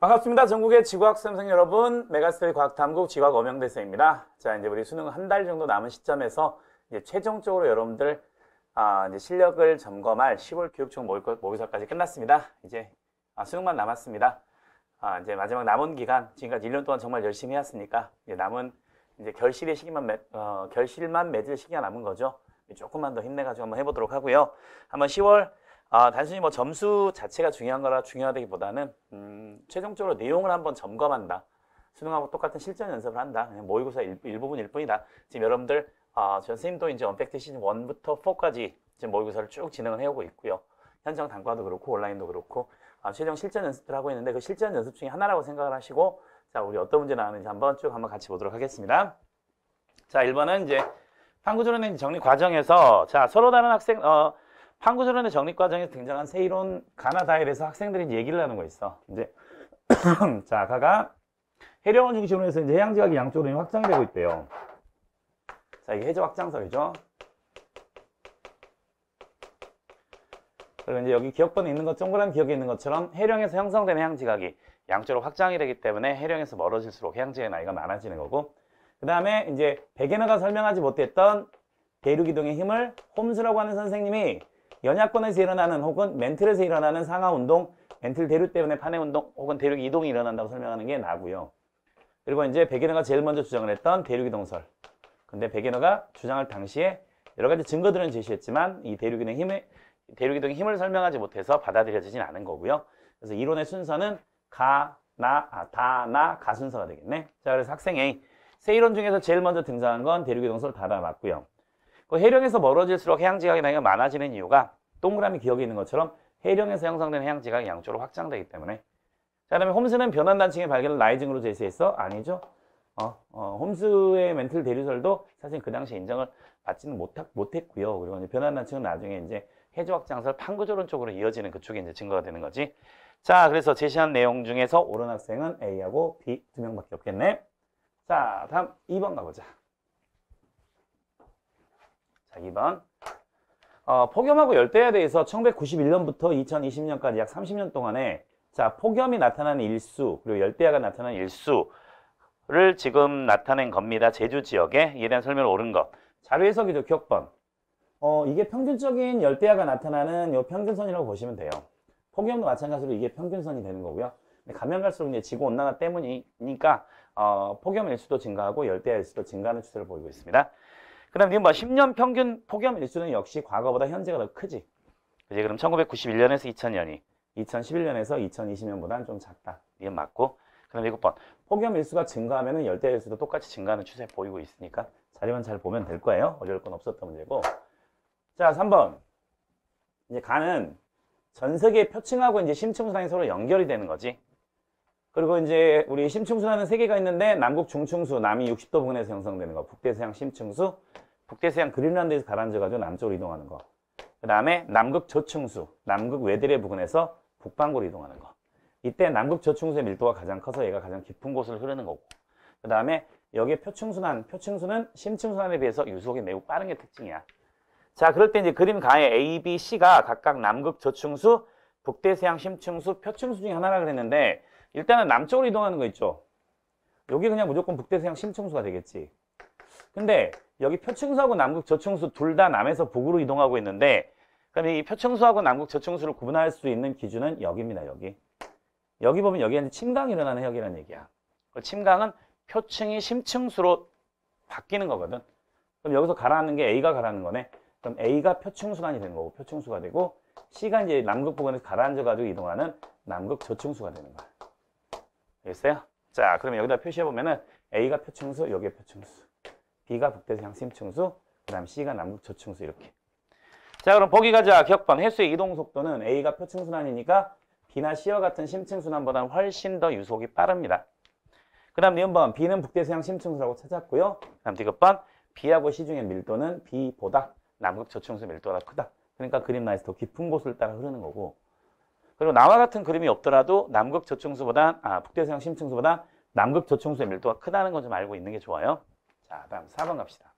반갑습니다. 전국의 지구학생생 여러분, 메가스터리 과학탐구 지구학 어명대생입니다. 자, 이제 우리 수능 한 달 정도 남은 시점에서 이제 최종적으로 여러분들 아, 이제 실력을 점검할 10월 교육청 모의사까지 끝났습니다. 이제 아, 수능만 남았습니다. 아, 이제 마지막 남은 기간, 지금까지 1년 동안 정말 열심히 해왔으니까 이제 남은 이제 결실의 시기만 매, 어, 결실만 맺을 시기가 남은 거죠. 조금만 더 힘내가지고 한번 해보도록 하고요. 한번 10월 아, 단순히 뭐 점수 자체가 중요한 거라 중요하다기보다는 음, 최종적으로 내용을 한번 점검한다. 수능하고 똑같은 실전 연습을 한다. 그냥 모의고사 일, 일부분일 뿐이다. 지금 여러분들 아, 전 선생님도 이제 언팩트 시즌 1부터 4까지 지금 모의고사를 쭉 진행을 해오고 있고요. 현장 단과도 그렇고 온라인도 그렇고 아, 최종 실전 연습들 하고 있는데 그 실전 연습 중에 하나라고 생각을 하시고 자 우리 어떤 문제 나왔는지 한번 쭉 한번 같이 보도록 하겠습니다. 자 1번은 이제 판구조론의 정리 과정에서 자 서로 다른 학생 어 한국소련의 정립 과정에서 등장한 세 이론 가나다일에서 학생들이 얘기를 하는 거 있어. 이제 자 가가 해령을 중심으로 해서 이제 해양 지각이 양쪽으로 확장되고 있대요. 자 이게 해저 확장설이죠. 그리고 이제 여기 기억번에 있는 것 동그란 기억에 있는 것처럼 해령에서 형성된 해양 지각이 양쪽으로 확장이 되기 때문에 해령에서 멀어질수록 해양지의 나이가 많아지는 거고 그 다음에 이제 베게너가 설명하지 못했던 대륙 이동의 힘을 홈스라고 하는 선생님이 연약권에서 일어나는 혹은 멘틀에서 일어나는 상하운동, 멘틀 대륙 때문에 판의운동 혹은 대륙 이동이 일어난다고 설명하는 게 나고요. 그리고 이제 백인어가 제일 먼저 주장을 했던 대륙이동설. 근데 백인어가 주장할 당시에 여러 가지 증거들은 제시했지만 이 대륙이동의 힘을, 대륙이동의 힘을 설명하지 못해서 받아들여지진 않은 거고요. 그래서 이론의 순서는 가, 나, 아, 다, 나, 가 순서가 되겠네. 자, 그래서 학생 A. 세 이론 중에서 제일 먼저 등장한 건 대륙이동설 다다 맞고요. 그 해령에서 멀어질수록 해양지각의 나이 많아지는 이유가 동그라미 기억이 있는 것처럼 해령에서 형성된 해양지각이 양쪽으로 확장되기 때문에 자, 그다음에 홈스는 변환 단층의 발견을 라이징으로 제시했어? 아니죠. 어, 어, 홈스의 멘틀 대류설도 사실 그 당시 인정을 받지는 못하, 못했고요. 그리고 이제 변환 단층은 나중에 이제 해조 확장설 판구조론 쪽으로 이어지는 그쪽에 이제 증거가 되는 거지. 자, 그래서 제시한 내용 중에서 옳은 학생은 A하고 B 두 명밖에 없겠네. 자, 다음 2번 가보자. 자, 2번. 어, 폭염하고 열대에 야 대해서 1991년부터 2020년까지 약 30년 동안에 자, 폭염이 나타나는 일수, 그리고 열대야가 나타나는 일수를 지금 나타낸 겁니다. 제주 지역에. 이에 대한 설명 옳은 것. 자료 해석이죠. 기억번. 어, 이게 평균적인 열대야가 나타나는 요 평균선이라고 보시면 돼요. 폭염도 마찬가지로 이게 평균선이 되는 거고요. 가면 갈수록 이제 지구 온난화 때문이니까 어, 폭염 일수도 증가하고 열대야 일수도 증가하는 추세를 보이고 있습니다. 그다음 지뭐 10년 평균 폭염 일수는 역시 과거보다 현재가 더 크지. 이제 그럼 1991년에서 2000년이 2011년에서 2020년보다는 좀 작다. 이건 맞고. 그럼 일곱 번 폭염 일수가 증가하면 열대 일수도 똑같이 증가하는 추세 보이고 있으니까 자료만 잘 보면 될 거예요. 어려울 건 없었던 문제고. 자, 3번. 이제 간은 전 세계 표층하고 이제 심층수단이 서로 연결이 되는 거지. 그리고 이제 우리 심층수라는 세 개가 있는데 남극 중층수, 남이 60도 부근에서 형성되는 거, 북대서양 심층수, 북대서양 그린란드에서 가라앉아가지고 남쪽으로 이동하는 거. 그 다음에 남극 저층수, 남극 외들의 부근에서 북반구로 이동하는 거. 이때 남극 저층수의 밀도가 가장 커서 얘가 가장 깊은 곳을 흐르는 거고. 그 다음에 여기 에 표층순환, 표층순은 심층순환에 비해서 유속이 매우 빠른 게 특징이야. 자, 그럴 때 이제 그림 가에 A, B, C가 각각 남극 저층수, 북대서양 심층수, 표층수 중에 하나라 그랬는데 일단은 남쪽으로 이동하는 거 있죠. 여기 그냥 무조건 북대서양 심층수가 되겠지. 근데 여기 표층수하고 남극 저층수 둘 다 남에서 북으로 이동하고 있는데 그럼 이 표층수하고 남극 저층수를 구분할 수 있는 기준은 여기입니다. 여기. 여기 보면 여기는 침강이 일어나는 해역이라는 얘기야. 그 침강은 표층이 심층수로 바뀌는 거거든. 그럼 여기서 가라앉는 게 A가 가라앉는 거네. 그럼 A가 표층순환이 되는 거고 표층수가 되고 C가 이제 남극 부근에서 가라앉아가지고 이동하는 남극 저층수가 되는 거야. 알겠어요? 자, 그러면 여기다 표시해보면은 A가 표층수, 여기가 표층수. B가 북대서 양심층수그 다음 C가 남북저층수 이렇게. 자, 그럼 보기 가자. 기억반 해수의 이동 속도는 A가 표층순환이니까 B나 C와 같은 심층순환보다는 훨씬 더 유속이 빠릅니다. 그 다음 니은번 B는 북대서양 심층수라고 찾았고요. 그 다음 디귿번 B하고 C 중의 밀도는 B보다 남극 저층수 밀도가 크다. 그러니까 그림 라이스 더 깊은 곳을 따라 흐르는 거고 그리고 나와 같은 그림이 없더라도 남극 저층수보다 아, 북대서양 심층수보다 남극 저층수의 밀도가 크다는 건 좀 알고 있는 게 좋아요. 자, 다음 4번 갑시다.